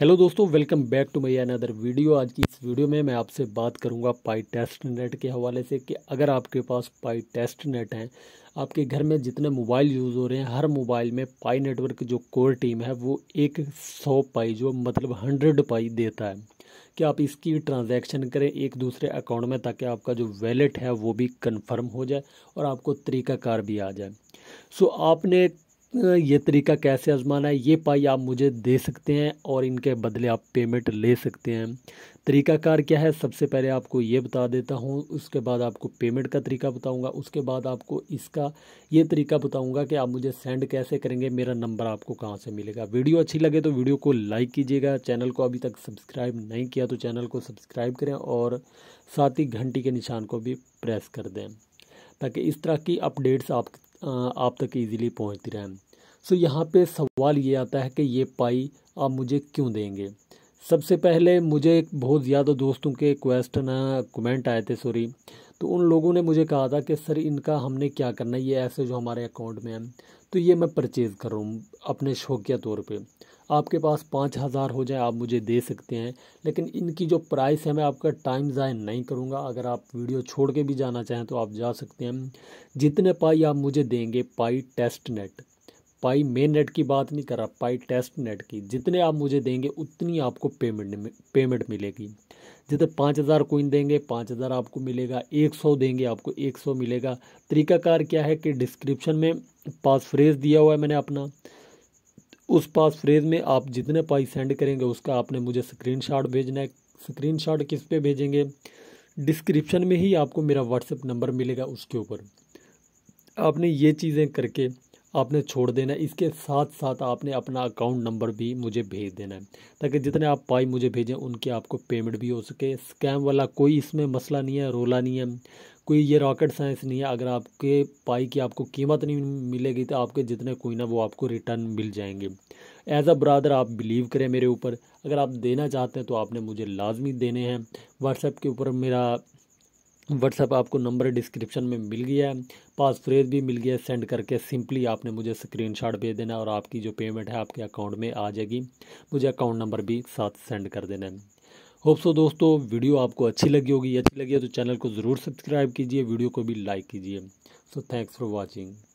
hello दोस्तों welcome back to my another video आज की इस वीडियो में मैं आपसे बात करूंगा पाई टेस्ट नेट के हवाले से कि अगर आपके पास पाई टेस्ट नेट हैं आपके घर में जितने मोबाइल यूज़ हो रहे हैं हर मोबाइल में पाई नेटवर्क जो कोर टीम है वो एक सौ पाई जो मतलब हंड्रेड पाई देता है कि आप इसकी ट्रांजैक्शन करें एक दूसरे अकाउंट में ताकि आपका जो वैलेट है वो भी कंफर्म हो जाए और आपको तरीकाकार भी आ जाए सो आपने ये तरीका कैसे आजमाना है ये पाई आप मुझे दे सकते हैं और इनके बदले आप पेमेंट ले सकते हैं तरीकाकार क्या है सबसे पहले आपको ये बता देता हूँ उसके बाद आपको पेमेंट का तरीका बताऊँगा उसके बाद आपको इसका ये तरीका बताऊँगा कि आप मुझे सेंड कैसे करेंगे मेरा नंबर आपको कहाँ से मिलेगा वीडियो अच्छी लगे तो वीडियो को लाइक कीजिएगा चैनल को अभी तक सब्सक्राइब नहीं किया तो चैनल को सब्सक्राइब करें और साथ ही घंटी के निशान को भी प्रेस कर दें ताकि इस तरह की अपडेट्स आप आप तक इजीली पहुंचती रहे सो यहाँ पे सवाल ये आता है कि ये पाई आप मुझे क्यों देंगे सबसे पहले मुझे बहुत ज़्यादा दोस्तों के क्वेश्चन कमेंट आए थे सॉरी तो उन लोगों ने मुझे कहा था कि सर इनका हमने क्या करना है ये ऐसे जो हमारे अकाउंट में है तो ये मैं परचेज़ कर रहा हूँ अपने शौकिया तौर पे आपके पास पाँच हज़ार हो जाए आप मुझे दे सकते हैं लेकिन इनकी जो प्राइस है मैं आपका टाइम ज़ाय नहीं करूँगा अगर आप वीडियो छोड़ के भी जाना चाहें तो आप जा सकते हैं जितने पाई आप मुझे देंगे Pi test net Pi main net की बात नहीं कर रहा पाई टेस्ट नेट की जितने आप मुझे देंगे उतनी आपको पेमेंट पेमेंट मिलेगी जितने पाँच हज़ार कोइन देंगे पाँच हज़ार आपको मिलेगा एक सौ देंगे आपको एक सौ मिलेगा तरीकाकार क्या है कि डिस्क्रिप्शन में पास फ्रेज दिया हुआ है मैंने अपना उस पास फ्रेज में आप जितने पाई सेंड करेंगे उसका आपने मुझे शॉट भेजना है शॉट किस पे भेजेंगे डिस्क्रिप्शन में ही आपको मेरा व्हाट्सएप नंबर मिलेगा उसके ऊपर आपने ये चीज़ें करके आपने छोड़ देना है इसके साथ साथ आपने अपना अकाउंट नंबर भी मुझे भेज देना है ताकि जितने आप पाई मुझे भेजें उनके आपको पेमेंट भी हो सके स्कैम वाला कोई इसमें मसला नहीं है रोला नहीं है कोई ये रॉकेट साइंस नहीं है अगर आपके पाई की आपको कीमत नहीं मिलेगी तो आपके जितने कोई ना वो आपको रिटर्न मिल जाएंगे एज अ ब्रादर आप बिलीव करें मेरे ऊपर अगर आप देना चाहते हैं तो आपने मुझे लाजमी देने हैं व्हाट्सएप के ऊपर मेरा व्हाट्सएप आपको नंबर डिस्क्रिप्शन में मिल गया है पास फ्रेज भी मिल गया है सेंड करके सिंपली आपने मुझे स्क्रीनशॉट भेज देना और आपकी जो पेमेंट है आपके अकाउंट में आ जाएगी मुझे अकाउंट नंबर भी साथ सेंड कर देना है होप सो दोस्तों वीडियो आपको अच्छी लगी होगी अच्छी लगी है तो चैनल को ज़रूर सब्सक्राइब कीजिए वीडियो को भी लाइक कीजिए सो थैंक्स फॉर वॉचिंग